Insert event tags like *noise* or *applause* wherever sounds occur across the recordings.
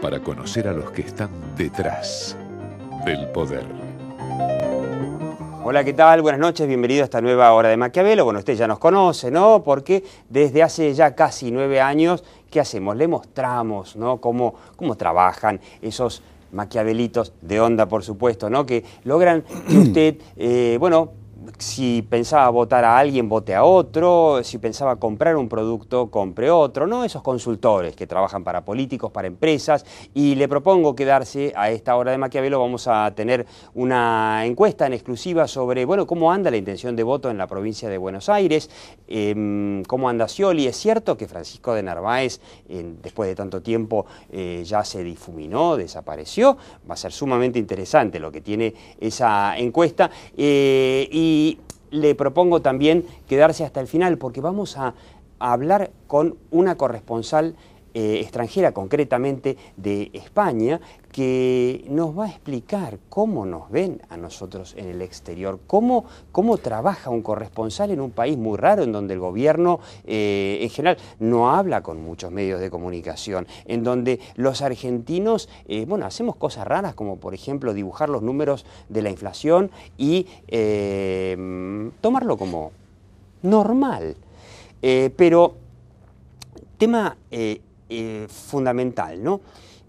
para conocer a los que están detrás del poder. Hola, ¿qué tal? Buenas noches, bienvenido a esta nueva hora de Maquiavelo. Bueno, usted ya nos conoce, ¿no? Porque desde hace ya casi nueve años, ¿qué hacemos? Le mostramos, ¿no? Cómo, cómo trabajan esos maquiavelitos de onda, por supuesto, ¿no? Que logran que usted, eh, bueno, si pensaba votar a alguien, vote a otro, si pensaba comprar un producto, compre otro, ¿no? Esos consultores que trabajan para políticos, para empresas, y le propongo quedarse a esta hora de Maquiavelo, vamos a tener una encuesta en exclusiva sobre, bueno, cómo anda la intención de voto en la provincia de Buenos Aires, em, cómo anda Scioli, es cierto que Francisco de Narváez, después de tanto tiempo, eh, ya se difuminó, desapareció, va a ser sumamente interesante lo que tiene esa encuesta, eh, y y le propongo también quedarse hasta el final porque vamos a, hablar con una corresponsal eh, extranjera, concretamente de España, que nos va a explicar cómo nos ven a nosotros en el exterior, cómo, cómo trabaja un corresponsal en un país muy raro, en donde el gobierno eh, en general no habla con muchos medios de comunicación, en donde los argentinos, eh, bueno, hacemos cosas raras como por ejemplo dibujar los números de la inflación y tomarlo como normal. pero tema eh, fundamental, ¿no?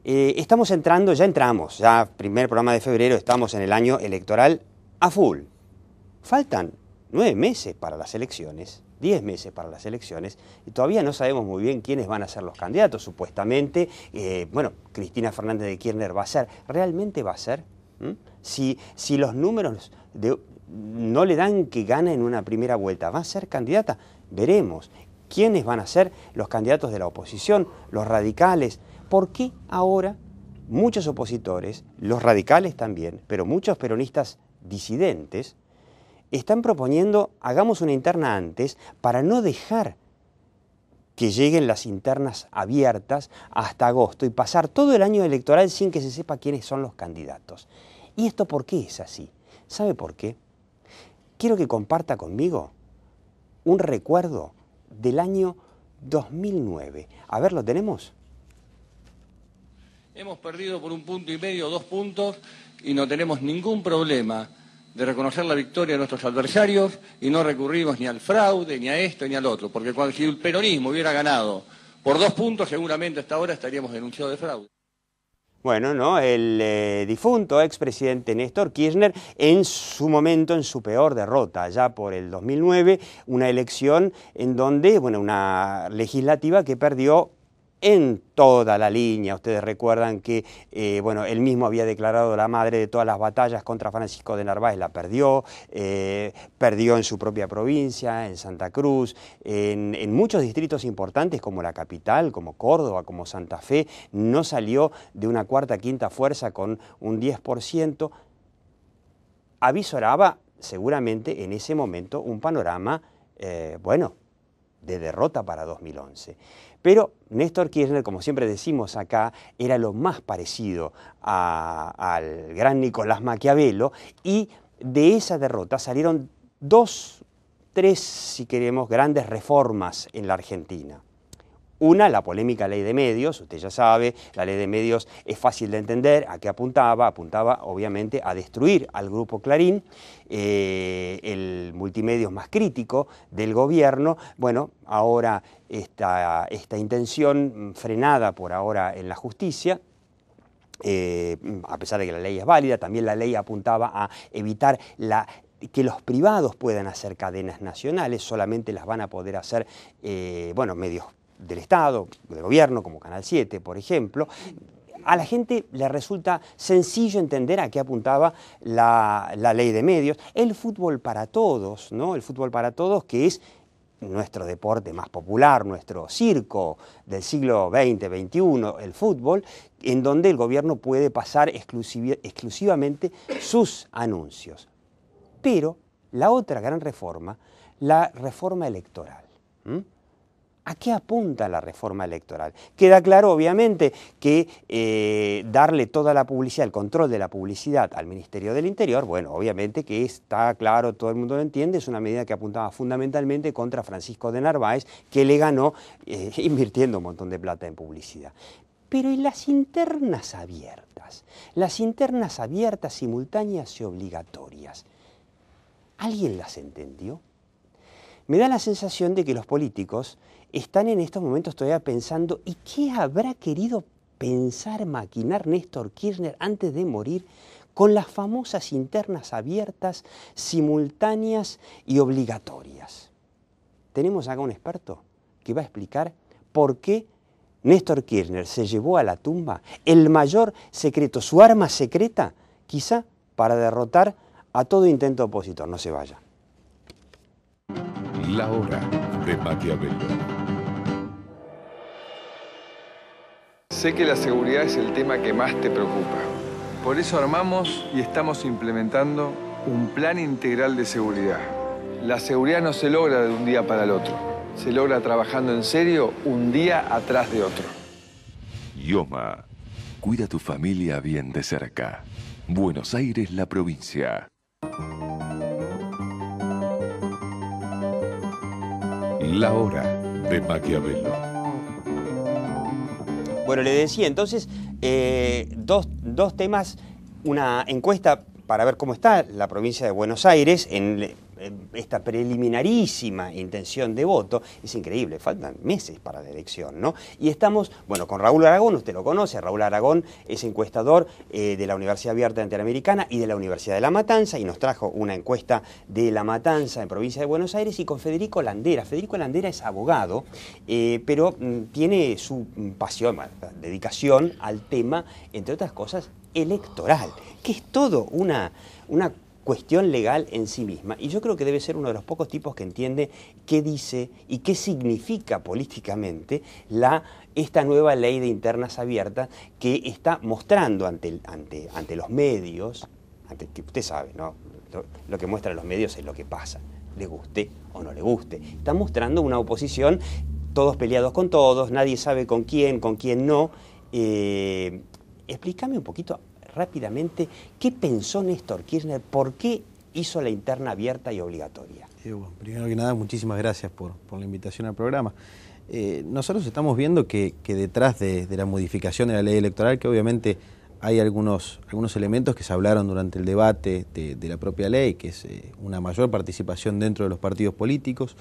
Eh, estamos entrando, ya entramos, ya primer programa de febrero, estamos en el año electoral a full. Faltan nueve meses para las elecciones, diez meses para las elecciones, y todavía no sabemos muy bien quiénes van a ser los candidatos, supuestamente. Eh, bueno, Cristina Fernández de Kirchner va a ser, ¿realmente va a ser? ¿Mm? Si, si los números no le dan que gana en una primera vuelta, ¿va a ser candidata? Veremos quiénes van a ser los candidatos de la oposición, los radicales. ¿Por qué ahora muchos opositores, los radicales también, pero muchos peronistas disidentes, están proponiendo hagamos una interna antes para no dejar que lleguen las internas abiertas hasta agosto y pasar todo el año electoral sin que se sepa quiénes son los candidatos. ¿Y esto por qué es así? ¿Sabe por qué? Quiero que comparta conmigo un recuerdo del año 2009. A ver, ¿lo tenemos? Hemos perdido por un punto y medio, dos puntos, y no tenemos ningún problema de reconocer la victoria de nuestros adversarios y no recurrimos ni al fraude, ni a esto, ni al otro, porque cuando, si el peronismo hubiera ganado por dos puntos, seguramente hasta ahora estaríamos denunciados de fraude. Bueno, no, el eh, difunto expresidente Néstor Kirchner en su momento, en su peor derrota, ya por el 2009, una elección en donde, bueno, una legislativa que perdió en toda la línea. Ustedes recuerdan que, eh, bueno, él mismo había declarado la madre de todas las batallas contra Francisco de Narváez, la perdió, eh, perdió en su propia provincia, en Santa Cruz, en, muchos distritos importantes como la capital, como Córdoba, como Santa Fe, no salió de una cuarta, quinta fuerza con un 10%, avisoraba seguramente en ese momento un panorama, eh, bueno, de derrota para 2011. Pero Néstor Kirchner, como siempre decimos acá, era lo más parecido al gran Nicolás Maquiavelo y de esa derrota salieron dos, tres, si queremos, grandes reformas en la Argentina. Una, la polémica ley de medios, usted ya sabe, la ley de medios es fácil de entender, a qué apuntaba, apuntaba obviamente a destruir al grupo Clarín, eh, el multimedios más crítico del gobierno. Bueno, ahora esta, esta intención mm, frenada por ahora en la justicia, eh, a pesar de que la ley es válida, también la ley apuntaba a evitar que los privados puedan hacer cadenas nacionales, solamente las van a poder hacer, medios eh, bueno, medios del Estado, del gobierno, como Canal 7, por ejemplo, a la gente le resulta sencillo entender a qué apuntaba la, ley de medios, el fútbol para todos, ¿no? El fútbol para todos que es nuestro deporte más popular, nuestro circo del siglo XX, XXI, el fútbol, en donde el gobierno puede pasar exclusivamente sus anuncios. Pero la otra gran reforma, la reforma electoral. ¿A qué apunta la reforma electoral? Queda claro, obviamente, que eh, darle toda la publicidad, el control de la publicidad al Ministerio del Interior, bueno, obviamente que está claro, todo el mundo lo entiende, es una medida que apuntaba fundamentalmente contra Francisco de Narváez, que le ganó eh, *laughs* invirtiendo un montón de plata en publicidad. Pero ¿y las internas abiertas? Las internas abiertas, simultáneas y obligatorias. ¿Alguien las entendió? Me da la sensación de que los políticos están en estos momentos todavía pensando, ¿y qué habrá querido pensar, maquinar Néstor Kirchner antes de morir con las famosas internas abiertas, simultáneas y obligatorias? Tenemos acá un experto que va a explicar por qué Néstor Kirchner se llevó a la tumba el mayor secreto, su arma secreta, quizá para derrotar a todo intento opositor. No se vaya. La hora de Sé que la seguridad es el tema que más te preocupa. Por eso armamos y estamos implementando un plan integral de seguridad. La seguridad no se logra de un día para el otro. Se logra trabajando en serio un día atrás de otro. Yoma. Cuida tu familia bien de cerca. Buenos Aires, la provincia. La hora de Maquiavelo. Bueno, le decía entonces eh, dos, dos temas, una encuesta para ver cómo está la provincia de Buenos Aires en Em, esta preliminarísima intención de voto, es increíble, faltan meses para la elección, ¿no? Y estamos, bueno, con Raúl Aragón, usted lo conoce, Raúl Aragón es encuestador eh, de la Universidad Abierta Interamericana y de la Universidad de La Matanza y nos trajo una encuesta de La Matanza en provincia de Buenos Aires y con Federico Landera. Federico Landera es abogado, eh, pero mm, tiene su mm, pasión, dedicación al tema, entre otras cosas, electoral, que es todo una, una cuestión legal en sí misma. Y yo creo que debe ser uno de los pocos tipos que entiende qué dice y qué significa políticamente la, esta nueva ley de internas abiertas que está mostrando ante, ante, ante los medios, que usted sabe, ¿no? Lo, que muestran los medios es lo que pasa, le guste o no le guste. Está mostrando una oposición, todos peleados con todos, nadie sabe con quién, con quién no. Eh, explícame un poquito rápidamente qué pensó Néstor Kirchner, por qué hizo la interna abierta y obligatoria. primero que nada, muchísimas gracias por, la invitación al programa. Eh, nosotros estamos viendo que, detrás de, la modificación de la ley electoral, que obviamente hay algunos, algunos elementos que se hablaron durante el debate de, la propia ley, que es eh, una mayor participación dentro de los partidos políticos,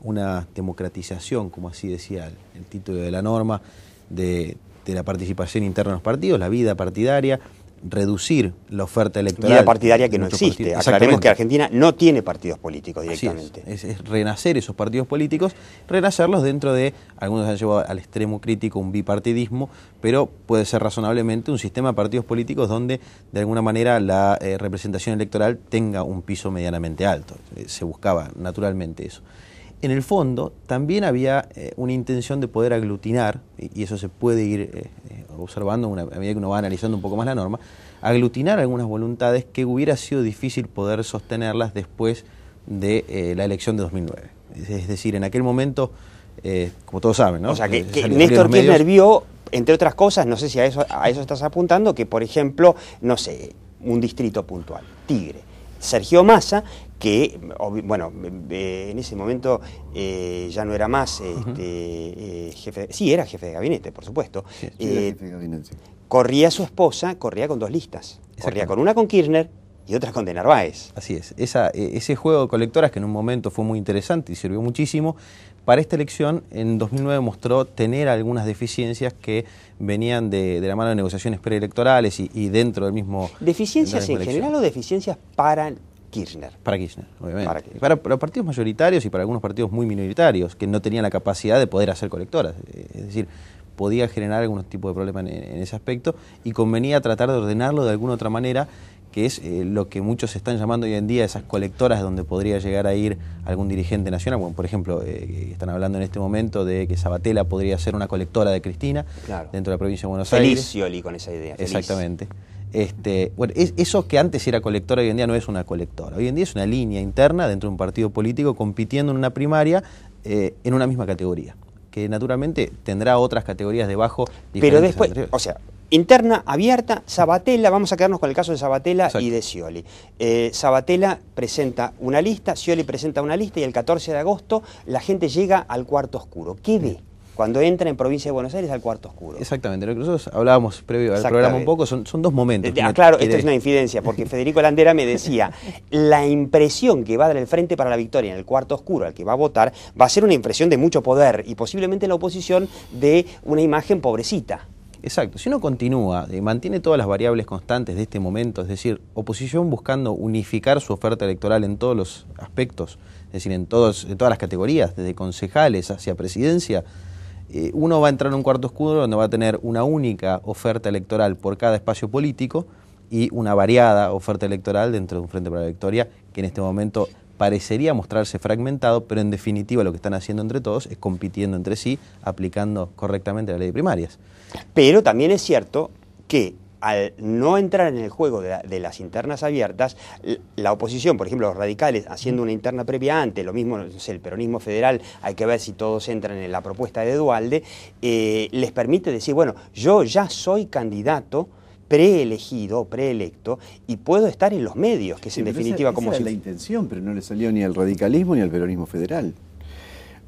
una democratización, como así decía el, título de la norma, de, de la participación interna en los partidos, la vida partidaria reducir la oferta electoral. Y la partidaria que no existe. Aclaremos que Argentina no tiene partidos políticos directamente. Es. renacer esos partidos políticos, renacerlos dentro de, algunos han llevado al extremo crítico un bipartidismo, pero puede ser razonablemente un sistema de partidos políticos donde de alguna manera la eh, representación electoral tenga un piso medianamente alto. Eh, se buscaba naturalmente eso en el fondo también había eh, una intención de poder aglutinar, y eso se puede ir eh, eh, observando una, a medida que uno va analizando un poco más la norma, aglutinar algunas voluntades que hubiera sido difícil poder sostenerlas después de la elección de 2009. Es, decir, en aquel momento, como todos saben, ¿no? O sea, que, que Néstor Kirchner vio, entre otras cosas, no sé si a eso, a eso estás apuntando, que por ejemplo, no sé, un distrito puntual, Tigre Sergio Massa, que, bueno, eh, en ese momento eh, ya no era más este, eh, jefe, de, sí, era jefe de gabinete, por supuesto. Corría su esposa, corría con dos listas. Corría con una con Kirchner y otra con De Narváez. Así es, e, ese juego de colectoras que en un momento fue muy interesante y sirvió muchísimo, para esta elección, en 2009 mostró tener algunas deficiencias que venían de, la mano de negociaciones preelectorales y, dentro del mismo... ¿Deficiencias en general o deficiencias para Kirchner. Para Kirchner, obviamente. Para, los partidos mayoritarios y para algunos partidos muy minoritarios que no tenían la capacidad de poder hacer colectoras. Eh, es decir, podía generar algún tipo de problema en, en ese aspecto y convenía tratar de ordenarlo de alguna otra manera que es eh, lo que muchos están llamando hoy en día esas colectoras donde podría llegar a ir algún dirigente nacional. Bueno, por ejemplo, eh, eh, están hablando en este momento de que Sabatella podría ser una colectora de Cristina dentro de la provincia de Buenos Feliz Aires. con esa idea. Exactamente. Este, bueno, eso que antes era colectora hoy en día no es una colectora. Hoy en día es una línea interna dentro de un partido político compitiendo en una primaria en una misma categoría, que naturalmente tendrá otras categorías debajo. Pero después, o sea, Interna abierta, Sabatella, vamos a quedarnos con el caso de Sabatella y de Scioli. Eh, Sabatella presenta una lista, Scioli presenta una lista y el 14 de agosto la gente llega al cuarto oscuro. ¿Qué ve? Cuando entra en provincia de Buenos Aires al cuarto oscuro. Exactamente, lo que nosotros hablábamos previo al programa un poco, son, dos momentos. Eh, ah, claro, esto es una infidencia, porque *laughs* Federico Landera me decía, la impresión que va a dar el Frente para la Victoria en el cuarto oscuro al que va a votar, va a ser una impresión de mucho poder y posiblemente la oposición de una imagen pobrecita. Exacto, si uno continúa, eh, mantiene todas las variables constantes de este momento, es decir, oposición buscando unificar su oferta electoral en todos los aspectos, es decir, en, todas las categorías, desde concejales hacia presidencia, eh, uno va a entrar en un cuarto escudo donde va a tener una única oferta electoral por cada espacio político y una variada oferta electoral dentro de un Frente para la Victoria que en este momento parecería mostrarse fragmentado, pero en definitiva lo que están haciendo entre todos es compitiendo entre sí, aplicando correctamente la ley de primarias. Pero también es cierto que al no entrar en el juego de, las internas abiertas, la oposición, por ejemplo, los radicales haciendo una interna previa antes, lo mismo es el peronismo federal, hay que ver si todos entran en la propuesta de Dualde, eh, les permite decir, bueno, yo ya soy candidato preelegido, preelecto, y puedo estar en los medios, que es en definitiva como... Esa si... la intención, pero no le salió ni al radicalismo ni al peronismo federal.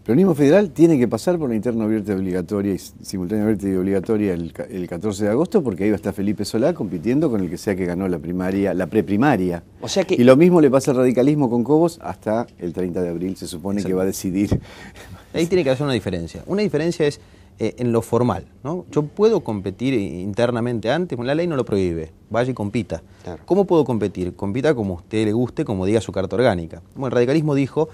El peronismo federal tiene que pasar por la interna abierta obligatoria y simultánea abierta obligatoria el, 14 de agosto porque ahí va a estar Felipe Solá compitiendo con el que sea que ganó la primaria, la preprimaria. O sea que... Y lo mismo le pasa al radicalismo con Cobos hasta el 30 de abril, se supone que va a decidir. Ahí tiene que hacer una diferencia. Una diferencia es eh, en lo formal. ¿no? Yo puedo competir internamente antes, la ley no lo prohíbe. Vaya y compita. ¿Cómo puedo competir? Compita como usted le guste, como diga su carta orgánica. Bueno, el radicalismo dijo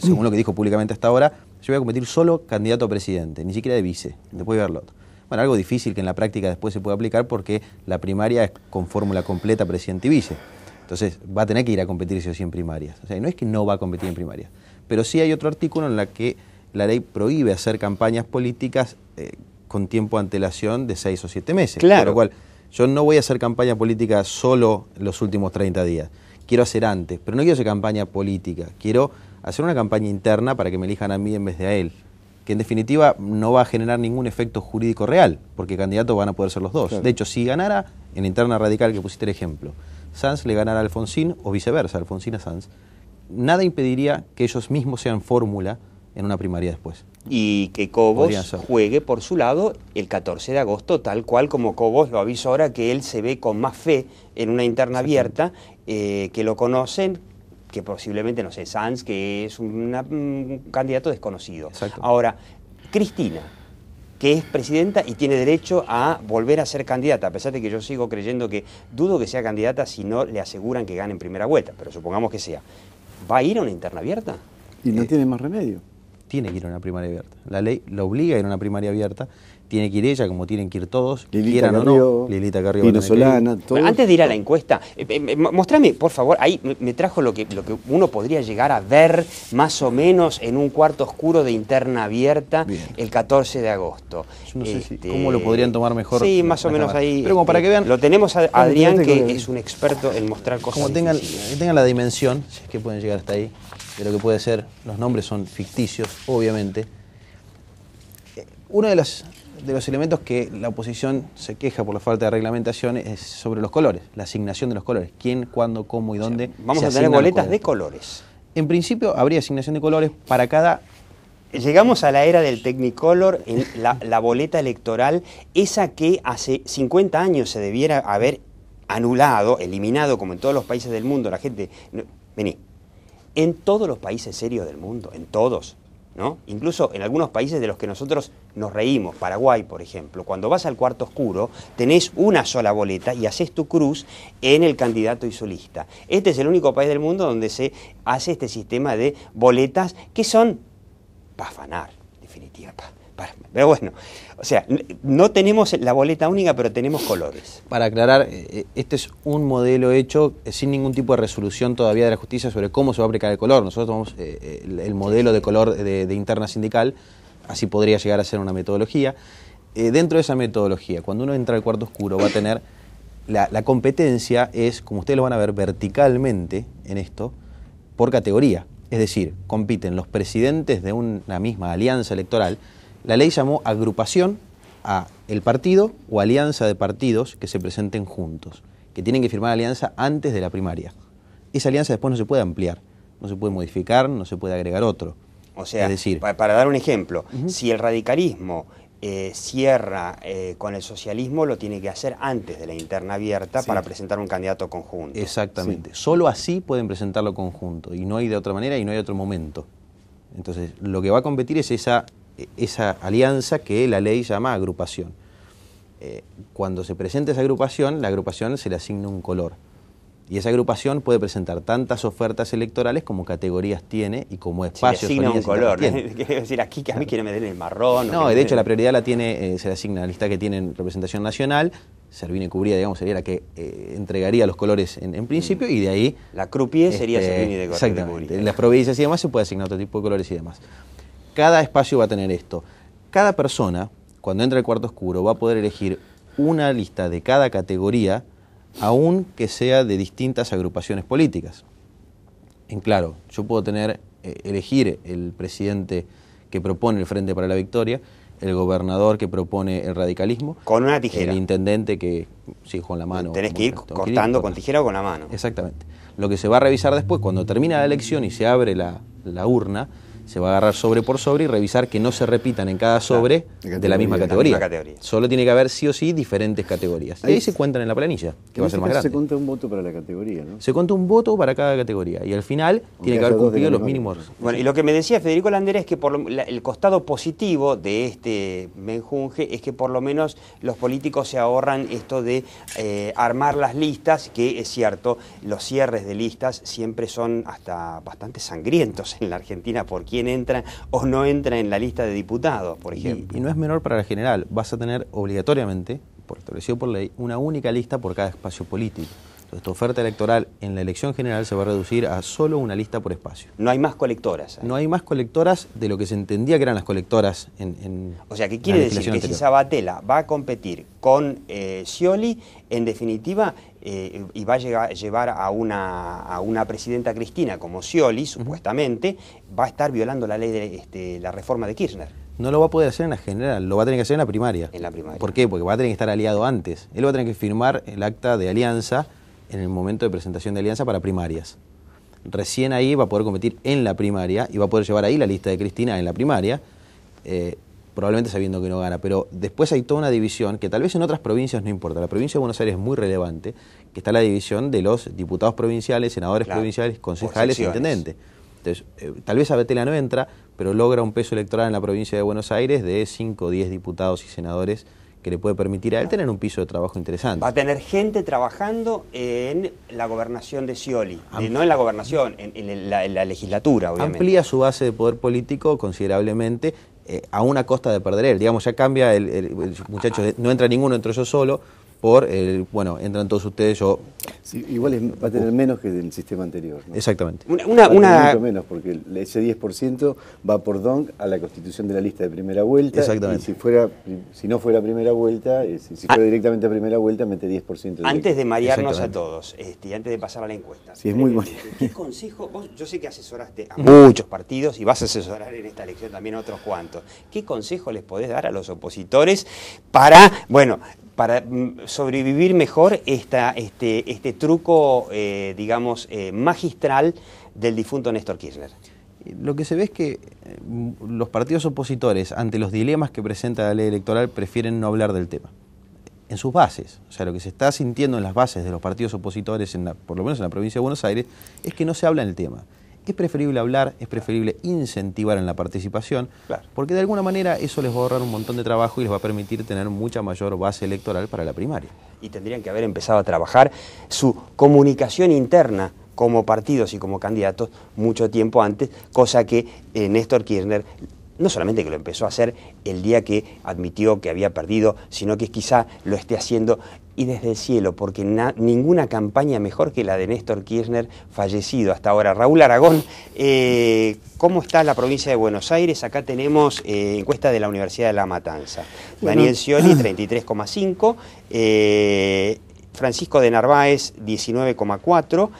según lo que dijo públicamente hasta ahora, yo voy a competir solo candidato a presidente, ni siquiera de vice, después de verlo. Bueno, algo difícil que en la práctica después se puede aplicar porque la primaria es con fórmula completa presidente y vice. Entonces va a tener que ir a competir si o sí en primarias. O sea, no es que no va a competir en primarias, pero sí hay otro artículo en la que la ley prohíbe hacer campañas políticas eh, con tiempo de antelación de seis o siete meses. Claro. Con lo cual, yo no voy a hacer campaña política solo los últimos 30 días. Quiero hacer antes, pero no quiero hacer campaña política. Quiero hacer una campaña interna para que me elijan a mí en vez de a él, que en definitiva no va a generar ningún efecto jurídico real, porque candidatos van a poder ser los dos. De hecho, si ganara en interna radical que pusiste el ejemplo, Sanz le ganara a Alfonsín o viceversa, Alfonsín a Sanz, nada impediría que ellos mismos sean fórmula en una primaria después. Y que Cobos juegue por su lado el 14 de agosto, tal cual como Cobos lo avisa ahora que él se ve con más fe en una interna abierta, eh, que lo conocen, que posiblemente, no sé, Sanz, que es un candidato desconocido. Ahora, Cristina, que es presidenta y tiene derecho a volver a ser candidata, a pesar de que yo sigo creyendo que dudo que sea candidata si no le aseguran que gane en primera vuelta, pero supongamos que sea. ¿Va a ir a una interna abierta? Y no eh, tiene más remedio. Tiene que ir a una primaria abierta. La ley lo obliga a ir a una primaria abierta tiene que ir ella, como tienen que ir todos, Lilita quieran o no. Lilita Carrillo. Venezolana. antes de ir a la encuesta, eh, eh, mostrame, por favor, ahí me trajo lo que, uno podría llegar a ver más o menos en un cuarto oscuro de interna abierta el 14 de agosto. Yo no sé si, este, cómo lo podrían tomar mejor. Sí, más o menos ahí. Pero como para este, que vean. Lo tenemos a Adrián, que es un experto en mostrar cosas. Como tengan, tengan la dimensión, si es que pueden llegar hasta ahí, de lo que puede ser. Los nombres son ficticios, obviamente. Eh, una de las de los elementos que la oposición se queja por la falta de reglamentación es sobre los colores, la asignación de los colores, quién, cuándo, cómo y dónde. vamos a tener boletas de colores. En principio habría asignación de colores para cada... Llegamos a la era del Technicolor, en la, la boleta electoral, esa que hace 50 años se debiera haber anulado, eliminado, como en todos los países del mundo, la gente... Vení, en todos los países serios del mundo, en todos, ¿no? Incluso en algunos países de los que nosotros nos reímos, Paraguay por ejemplo, cuando vas al cuarto oscuro tenés una sola boleta y haces tu cruz en el candidato y solista. Este es el único país del mundo donde se hace este sistema de boletas que son para afanar, definitiva pero bueno, o sea, no tenemos la boleta única, pero tenemos colores. Para aclarar, eh, eh, este es un modelo hecho eh, sin ningún tipo de resolución todavía de la justicia sobre cómo se va a aplicar el color. Nosotros tomamos el modelo de color de, interna sindical, así podría llegar a ser una metodología. dentro de esa metodología, cuando uno entra al cuarto oscuro, va a tener la, la competencia es, como ustedes lo van a ver verticalmente en esto, por categoría. Es decir, compiten los presidentes de una misma alianza electoral la ley llamó agrupación a el partido o alianza de partidos que se presenten juntos, que tienen que firmar alianza antes de la primaria. Esa alianza después no se puede ampliar, no se puede modificar, no se puede agregar otro. O sea, para, dar un ejemplo, si el radicalismo eh, cierra eh, con el socialismo, lo tiene que hacer antes de la interna abierta para presentar un candidato conjunto. Exactamente. Solo así pueden presentarlo conjunto y no hay de otra manera y no hay otro momento. Entonces, lo que va a competir es esa esa alianza que la ley llama agrupación. Eh, cuando se presenta esa agrupación, la agrupación se le asigna un color. Y esa agrupación puede presentar tantas ofertas electorales como categorías tiene y como espacios. Se le asigna un color. *laughs* quiere decir, aquí que a mí quiere me den el marrón. No, de hecho la prioridad la tiene, eh, se le asigna a la lista que tienen representación nacional. Servine Cubría, digamos, sería la que eh, entregaría los colores en, principio mm. y de ahí... La croupier sería este, Servine de Cubría. Exactamente. En las provincias y demás se puede asignar otro tipo de colores y demás cada espacio va a tener esto. Cada persona, cuando entra al cuarto oscuro, va a poder elegir una lista de cada categoría, aun que sea de distintas agrupaciones políticas. En claro, yo puedo tener, eh, elegir el presidente que propone el Frente para la Victoria, el gobernador que propone el radicalismo. Con una tijera. El intendente que, sí, con la mano. Tenés que ir cortando con tijera o con la mano. Exactamente. Lo que se va a revisar después, cuando termina la elección y se abre la, la urna, se va a agarrar sobre por sobre y revisar que no se repitan en cada sobre de la misma categoría. Solo tiene que haber sí o sí diferentes categorías. Ahí se cuentan en la planilla, que va a ser más grande. Se cuenta un voto para la categoría, ¿no? Se cuenta un voto para cada categoría y al final tiene que haber cumplido los mínimos. Bueno, y lo que me decía Federico Landera es que por el costado positivo de este menjunje es que por lo menos los políticos se ahorran esto de eh, armar las listas, que es cierto, los cierres de listas siempre son hasta bastante sangrientos en la Argentina por qué? entra o no entra en la lista de diputados, por ejemplo. Y, y no es menor para la general, vas a tener obligatoriamente, por establecido por ley, una única lista por cada espacio político tu oferta electoral en la elección general se va a reducir a solo una lista por espacio. No hay más colectoras. No hay más colectoras de lo que se entendía que eran las colectoras en. o sea, ¿qué quiere decir? Que si Sabatella va a competir con eh, Scioli, en definitiva, eh, y va a llevar a una, presidenta Cristina como Scioli, supuestamente, va a estar violando la ley de este, la reforma de Kirchner no lo va a poder hacer en la general, lo va a tener que hacer la primaria. En la primaria. ¿Por qué? Porque va a tener que estar aliado antes. Él va a tener que firmar el acta de alianza en el momento de presentación de alianza para primarias. Recién ahí va a poder competir en la primaria y va a poder llevar ahí la lista de Cristina en la primaria, eh, probablemente sabiendo que no gana. Pero después hay toda una división que tal vez en otras provincias no importa. La provincia de Buenos Aires es muy relevante, que está la división de los diputados provinciales, senadores provinciales, concejales y intendentes. Entonces, eh, tal vez Abetela no entra, pero logra un peso electoral en la provincia de Buenos Aires de 5 o 10 diputados y senadores que le puede permitir a él tener un piso de trabajo interesante. Va a tener gente trabajando en la gobernación de Scioli, no en la gobernación, en, la, legislatura, obviamente. Amplía su base de poder político considerablemente eh, a una costa de perder él. Digamos, ya cambia, el, muchacho no entra ninguno entre ellos solo, por, el, eh, bueno, entran todos ustedes, yo... Sí, igual va a tener uh. menos que el sistema anterior. Exactamente. Una, Mucho menos, porque ese 10% va por don a la constitución de la lista de primera vuelta. Exactamente. Y si, fuera, si no fuera primera vuelta, eh, si, fuera ah. directamente a primera vuelta, mete 10%. De antes de marearnos a todos, este, y antes de pasar a la encuesta. Sí, es muy bueno. Eh, ¿Qué, consejo? yo sé que asesoraste a muchos partidos y vas a asesorar en esta elección también a otros cuantos. ¿Qué consejo les podés dar a los opositores para, bueno, para mm, sobrevivir mejor este, este, truco, eh, digamos, eh, magistral del difunto Néstor Kirchner? Lo que se ve es que mm, los partidos opositores, ante los dilemas que presenta la ley electoral, prefieren no hablar del tema. En sus bases, o sea, lo que se está sintiendo en las bases de los partidos opositores, por lo menos en la provincia de Buenos Aires, es que no se habla del tema. Es preferible hablar, es preferible incentivar en la participación, porque de alguna manera eso les va a ahorrar un montón de trabajo y les va a permitir tener mucha mayor base electoral para la primaria. Y tendrían que haber empezado a trabajar su comunicación interna como partidos y como candidatos mucho tiempo antes, cosa que eh, Néstor Kirchner no solamente que lo empezó a hacer el día que admitió que había perdido, sino que quizá lo esté haciendo y desde el cielo, porque ninguna campaña mejor que la de Néstor Kirchner, fallecido hasta ahora. Raúl Aragón, eh, ¿cómo está la provincia de Buenos Aires? Acá tenemos eh, encuesta de la Universidad de La Matanza. Daniel Scioli, 33,5. *clears throat* Eh, Francisco de Narváez, 19,4.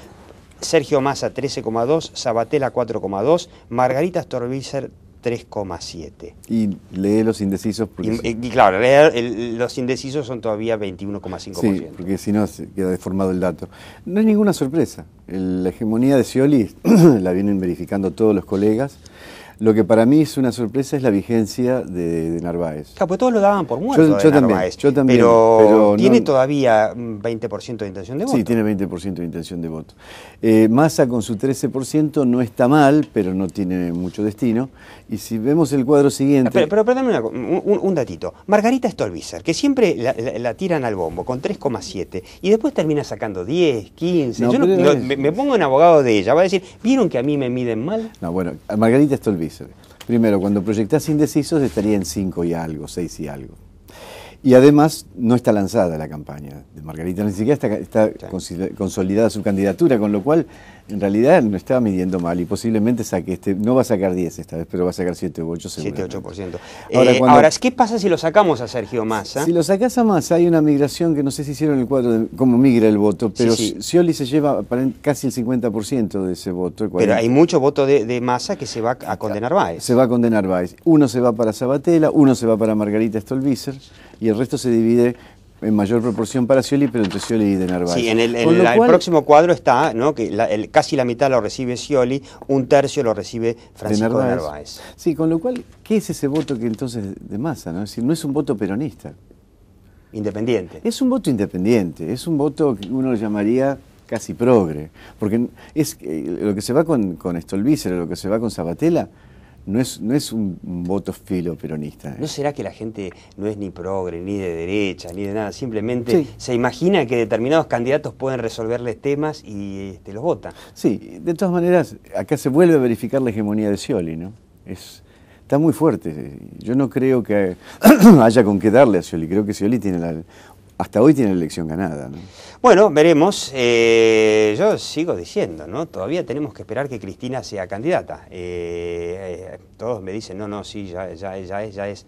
Sergio Massa 13,2, Sabatella 4,2, Margarita Storbizer 3,7. Y lee los indecisos. y, claro, los indecisos son todavía 21,5%. Sí, porque si no queda deformado el dato. No es ninguna sorpresa. la hegemonía de Scioli *clears throat* la vienen verificando todos los colegas. Lo que para mí es una sorpresa es la vigencia de, Narváez. Claro, pues todos lo daban por muerto. Yo, yo también. Pero, tiene todavía 20% mm, de intención de voto. Sí, tiene 20% de intención de voto. Massa con su 13% no está mal, pero no tiene mucho destino. Y si vemos el cuadro siguiente... Pero, pero, un, datito. Margarita Stolbizer, que siempre la, tiran al bombo con 3,7 y después termina sacando 10, 15. Yo me, pongo en abogado de ella. Va a decir, ¿vieron que a mí me miden mal? No, bueno, Margarita Stolbizer. Primero, cuando proyectás indecisos estaría en 5 y algo, 6 y algo. Y además no está lanzada la campaña de Margarita, ni siquiera está, consolidada su candidatura, con lo cual en realidad no está midiendo mal y posiblemente saque este, no va a sacar 10 esta vez, pero va a sacar 7 u 8 7 8%. Ahora, ¿qué pasa si lo sacamos a Sergio Massa? Si lo sacas a Massa, hay una migración que no sé si hicieron el cuadro de cómo migra el voto, pero sí, se lleva casi el 50% de ese voto. pero hay mucho voto de, Massa que se va a condenar Báez. Se va a condenar Báez. Uno se va para Sabatella, uno se va para Margarita Stolbizer y el resto se divide en mayor proporción para Scioli, pero entre Scioli y de Narváez. Sí, en el, próximo cuadro está ¿no? que casi la mitad lo recibe Scioli, un tercio lo recibe Francisco de Narváez. Sí, con lo cual, ¿qué es ese voto que entonces de masa? ¿no? Es decir, no es un voto peronista. Independiente. Es un voto independiente, es un voto que uno llamaría casi progre, porque es eh, lo que se va con, con Stolbizer, lo que se va con Sabatella, no es, no es un voto filo peronista. ¿eh? ¿No será que la gente no es ni progre, ni de derecha, ni de nada? Simplemente se imagina que determinados candidatos pueden resolverles temas y este, los votan. Sí, de todas maneras, acá se vuelve a verificar la hegemonía de Scioli, ¿no? Es, está muy fuerte. Yo no creo que *coughs* haya con qué darle a Scioli. Creo que Scioli tiene la, hasta hoy tiene la elección ganada. Bueno, veremos. Eh, yo sigo diciendo, ¿no? Todavía tenemos que esperar que Cristina sea candidata. Eh, eh, todos me dicen, no, no, sí, ya, ya, ya es, ya es.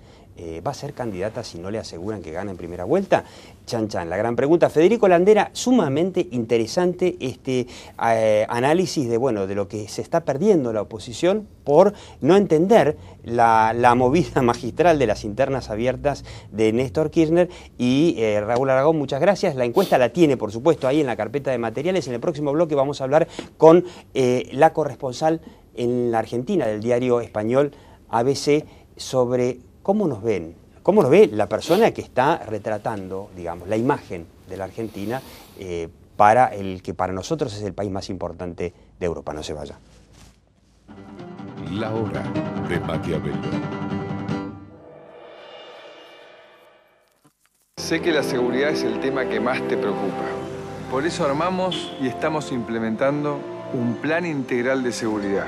va a ser candidata si no le aseguran que gana en primera vuelta. Chan la gran pregunta. Federico Landera, sumamente interesante este eh, análisis de, bueno, de lo que se está perdiendo la oposición por no entender la, la movida *laughs* magistral de las internas abiertas de Néstor Kirchner y eh, Raúl Aragón, muchas gracias. La encuesta la tiene, por supuesto, ahí en la carpeta de materiales. En el próximo bloque vamos a hablar con eh, la corresponsal en la Argentina del diario español ABC sobre cómo nos ven ¿Cómo lo ve la persona que está retratando, digamos, la imagen de la Argentina eh, para el que para nosotros es el país más importante de Europa? No se vaya. La hora de Maquiavelo. Sé que la seguridad es el tema que más te preocupa. Por eso armamos y estamos implementando un plan integral de seguridad.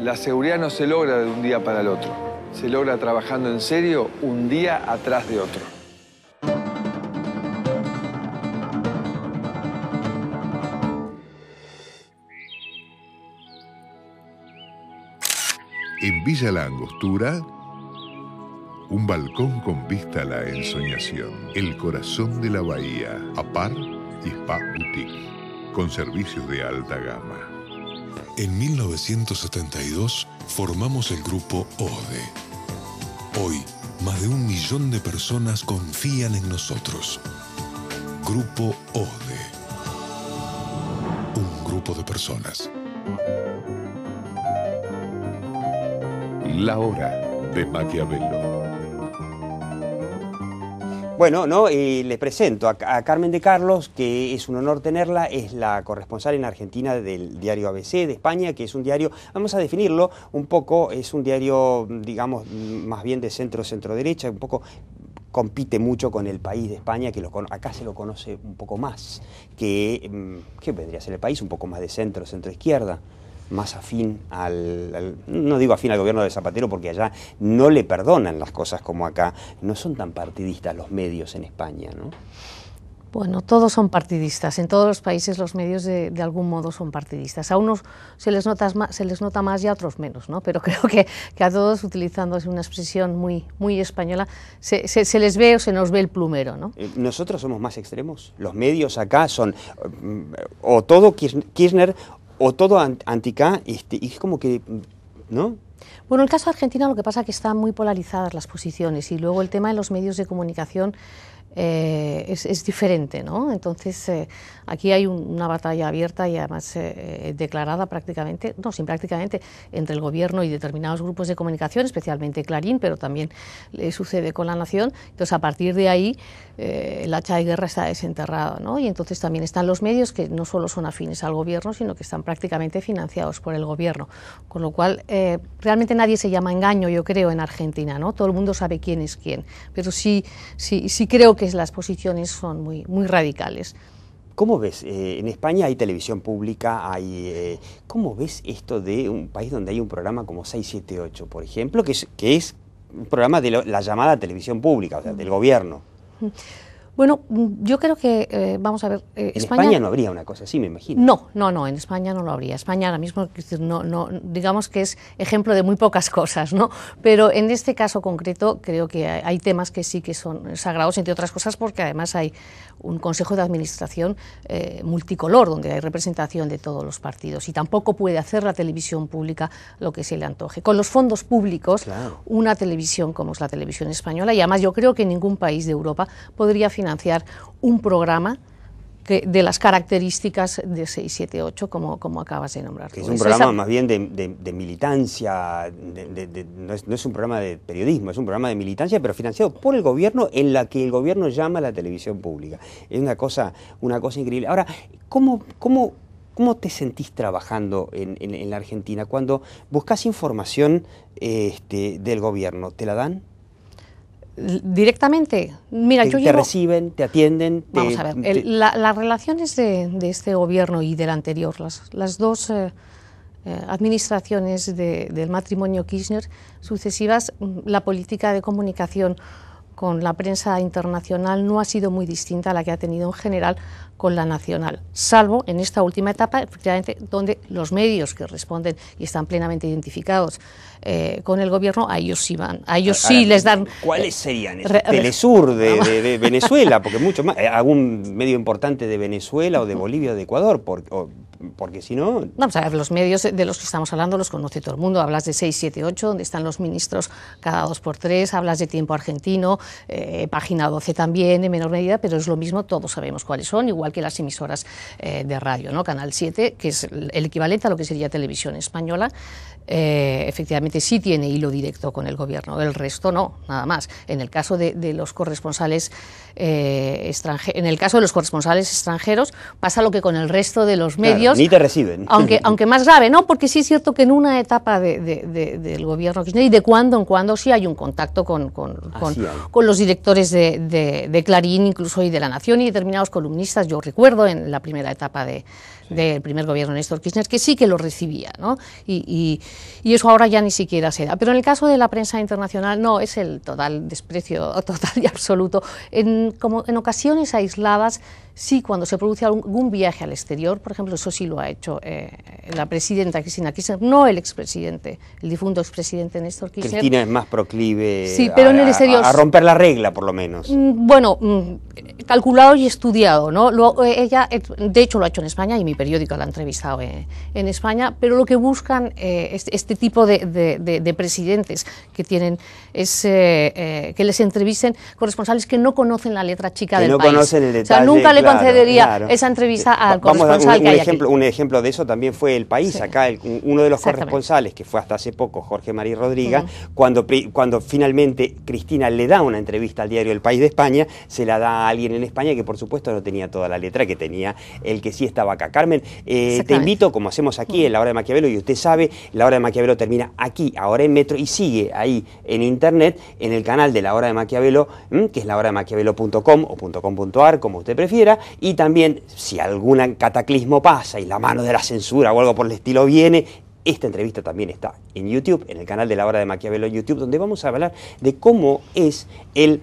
La seguridad no se logra de un día para el otro se logra trabajando en serio un día atrás de otro. En Villa La Angostura, un balcón con vista a la ensoñación, el corazón de la bahía, APAR y Spa Boutique, con servicios de alta gama. En 1972 formamos el grupo ODE. Hoy, más de un millón de personas confían en nosotros. Grupo ODE. Un grupo de personas. La hora de Maquiavelo. Bueno, no, le presento a, Carmen de Carlos, que es un honor tenerla, es la corresponsal en Argentina del diario ABC de España, que es un diario, vamos a definirlo un poco, es un diario, digamos, más bien de centro-centro-derecha, un poco compite mucho con el país de España, que acá se lo conoce un poco más, que, mm, que vendría a ser el país un poco más de centro, centro-izquierda más afín al, no digo afín al gobierno de Zapatero porque allá no le perdonan las cosas como acá, no son tan partidistas los medios en España, ¿no? Bueno, todos son partidistas. En todos los países los medios de, algún modo son partidistas. A unos se les, se les nota más y a otros menos, ¿no? Pero *laughs* creo que, a todos, utilizando una expresión muy, muy española, se, se, se, les ve o se nos ve el plumero, ¿no? Eh, Nosotros somos más extremos. Los medios acá son eh, o todo Kirchner o todo anticá, este, y es como que, ¿no? Bueno, el caso de Argentina lo que pasa es que están muy polarizadas las posiciones y luego el tema de los medios de comunicación eh, es, es, diferente, ¿no? Entonces, eh, aquí hay una batalla abierta y además eh, declarada prácticamente, no, sin prácticamente, entre el gobierno y determinados grupos de comunicación, especialmente Clarín, pero también le sucede con la Nación. Entonces, a partir de ahí, el hacha de guerra está desenterrado... ¿no? Y entonces también están los medios que no solo son afines al gobierno, sino que están prácticamente financiados por el gobierno. Con lo cual, realmente nadie se llama engaño, yo creo, en Argentina, ¿no? Todo el mundo sabe quién es quién. Pero sí, sí, sí creo que las posiciones son muy, muy radicales. ¿Cómo ves? Eh, en España hay televisión pública, hay... Eh, ¿Cómo ves esto de un país donde hay un programa como 678, por ejemplo, que es, que es un programa de la llamada televisión pública, o sea, del mm. gobierno? Mm. Bueno, mm, yo creo que, eh, vamos a ver, eh, en España, no habría una cosa sí me imagino. No, no, no, en España no lo habría. España ahora mismo, no, digamos que es ejemplo de muy pocas cosas, ¿no? Pero en este caso concreto creo que hay temas que sí que son sagrados, entre otras cosas porque además hay un consejo de administración eh, multicolor, donde hay representación de todos los partidos. Y tampoco puede hacer la televisión pública lo que se le antoje. Con los fondos públicos, una televisión como es la televisión española, y además yo creo que ningún país de Europa podría financiar un programa de las características de 678, como, como acabas de nombrar. Es un programa más bien de, militancia, no, es, un programa de periodismo, es un programa de militancia, pero financiado por el gobierno, en la que el gobierno llama a la televisión pública. Es una cosa, una cosa increíble. Ahora, ¿cómo, cómo, cómo te sentís trabajando en, en, en la Argentina cuando buscas información este, del gobierno? ¿Te la dan? directamente. Mira, te, yo te reciben, te atienden. Vamos a ver, las relaciones de, este gobierno y del anterior, las, las dos eh, eh, administraciones del matrimonio Kirchner sucesivas, mm, la política de comunicación con la prensa internacional no ha sido muy distinta a la que ha tenido en general con la nacional, salvo en esta última etapa, efectivamente, donde los medios que responden y están plenamente identificados eh, con el gobierno, a ellos sí van, a ellos sí les dan... ¿Cuáles serían? Sur Telesur ah. de, Venezuela, porque *laughs* mucho más, eh, algún medio importante de Venezuela o de Bolivia o de Ecuador, porque, si no... Vamos a ver, los medios de los que estamos hablando los conoce todo el mundo, hablas de 6, 7, 8, donde están los ministros cada dos por tres, hablas de tiempo argentino, eh, página 12 también en menor medida, pero es lo mismo, todos sabemos cuáles son, igual que las emisoras eh, de radio. ¿no? Canal 7, que es el equivalente a lo que sería televisión española, eh, efectivamente sí tiene hilo directo con el gobierno, el resto no, nada más. En el caso de, los corresponsales eh, extranjeros, en el caso de los corresponsales extranjeros pasa lo que con el resto de los medios. ni te reciben. *laughs* Aunque, aunque más grave, ¿no? Porque sí es cierto que en una etapa del gobierno y de cuando en cuando sí hay un contacto con, con, los directores de, Clarín, incluso y de La Nación y determinados columnistas yo recuerdo en la primera etapa de, del primer gobierno de Néstor Kirchner, que sí que lo recibía, ¿no? Y, y, eso ahora ya ni siquiera se da. Pero en el caso de la prensa internacional, no, es el total desprecio, *laughs* total y absoluto. En, como en ocasiones aisladas Sí, cuando se produce algún viaje al exterior, por ejemplo, eso sí lo ha hecho eh, la presidenta Cristina Kirchner, no el expresidente, el difunto expresidente Néstor Kirchner. Cristina es más proclive pero a, a, romper la regla, por lo menos. Mm, bueno, mm, calculado y estudiado, ¿no? Eh, ella, eh, de hecho, lo ha hecho en España y mi periódico la ha entrevistado en, España, pero lo que buscan este, este, tipo de, presidentes que tienen es que les entrevisten corresponsales que no conocen la letra chica que del no Conocen el detalle, le concedería esa entrevista eh, al corresponsal un, ejemplo, Un ejemplo de eso también fue El País, acá uno de los corresponsales, que fue hasta hace poco Jorge María Rodríguez, cuando, cuando finalmente Cristina le da una entrevista al diario El País de España, se la da a alguien en España que por supuesto no tenía toda la letra que tenía el que sí estaba acá. Carmen, eh, te invito, como hacemos aquí en La Hora de Maquiavelo, y usted sabe, La Hora de Maquiavelo termina aquí, ahora en Metro, y sigue ahí en Internet, en el canal de La Hora de Maquiavelo, que es lahora de o .com.ar, como usted prefiera y también si algún cataclismo pasa y la mano de la censura o algo por el estilo viene, esta entrevista también está en YouTube, en el canal de la hora de Maquiavelo en YouTube, donde vamos a hablar de cómo es el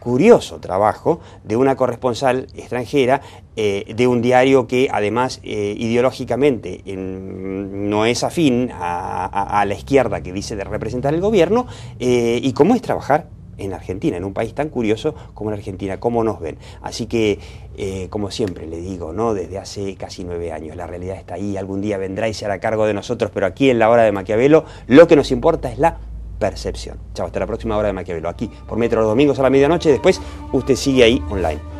curioso trabajo de una corresponsal extranjera eh, de un diario que además eh, ideológicamente no es afín a, la izquierda que dice de representar el gobierno eh, y cómo es trabajar en Argentina, en un país tan curioso como la Argentina, cómo nos ven. Así que, eh, como siempre le digo, ¿no? desde hace casi nueve años, la realidad está ahí, algún día vendrá y se cargo de nosotros, pero aquí en la hora de Maquiavelo lo que nos importa es la percepción. Chao, hasta la próxima hora de Maquiavelo, aquí por Metro los domingos a la medianoche, después usted sigue ahí online.